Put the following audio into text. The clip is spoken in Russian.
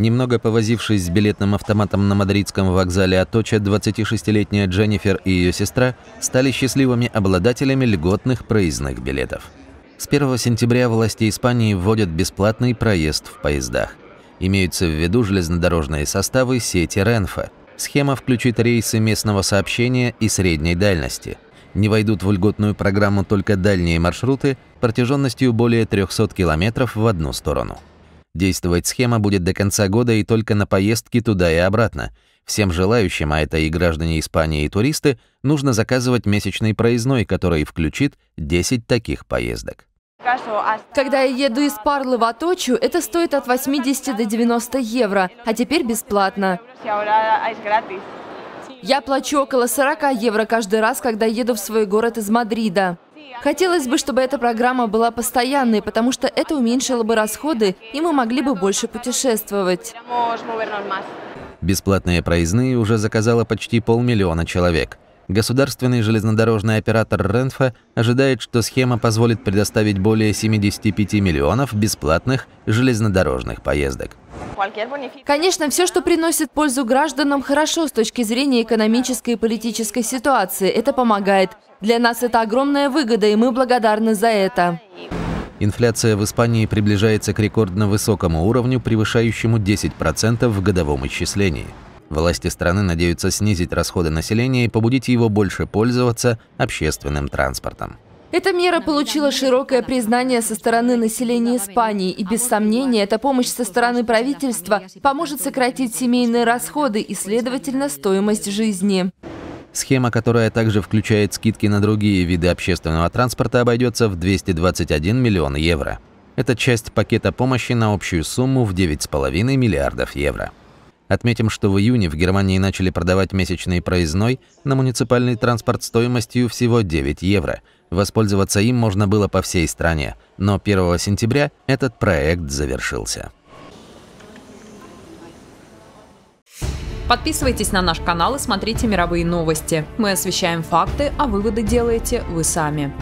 Немного повозившись с билетным автоматом на мадридском вокзале Аточа, 26-летняя Дженнифер и ее сестра стали счастливыми обладателями льготных проездных билетов. С 1 сентября власти Испании вводят бесплатный проезд в поездах. Имеются в виду железнодорожные составы сети Ренфа. Схема включит рейсы местного сообщения и средней дальности. Не войдут в льготную программу только дальние маршруты протяженностью более 300 километров в одну сторону. Действовать схема будет до конца года и только на поездки туда и обратно. Всем желающим, а это и граждане Испании, и туристы, нужно заказывать месячный проездной, который включит 10 таких поездок. Когда я еду из Парлы в Аточу, это стоит от 80 до 90 евро, а теперь бесплатно. Я плачу около 40 евро каждый раз, когда еду в свой город из Мадрида. Хотелось бы, чтобы эта программа была постоянной, потому что это уменьшило бы расходы, и мы могли бы больше путешествовать. Бесплатные проездные уже заказало почти полмиллиона человек. Государственный железнодорожный оператор Ренфа ожидает, что схема позволит предоставить более 75 миллионов бесплатных железнодорожных поездок. Конечно, все, что приносит пользу гражданам, хорошо с точки зрения экономической и политической ситуации. Это помогает. Для нас это огромная выгода, и мы благодарны за это. Инфляция в Испании приближается к рекордно высокому уровню, превышающему 10% в годовом исчислении. Власти страны надеются снизить расходы населения и побудить его больше пользоваться общественным транспортом. Эта мера получила широкое признание со стороны населения Испании, и без сомнения эта помощь со стороны правительства поможет сократить семейные расходы и, следовательно, стоимость жизни. Схема, которая также включает скидки на другие виды общественного транспорта, обойдется в 221 миллион евро. Это часть пакета помощи на общую сумму в 9,5 миллиардов евро. Отметим, что в июне в Германии начали продавать месячный проездной на муниципальный транспорт стоимостью всего 9 евро – Воспользоваться им можно было по всей стране, но 1 сентября этот проект завершился. Подписывайтесь на наш канал и смотрите мировые новости. Мы освещаем факты, а выводы делаете вы сами.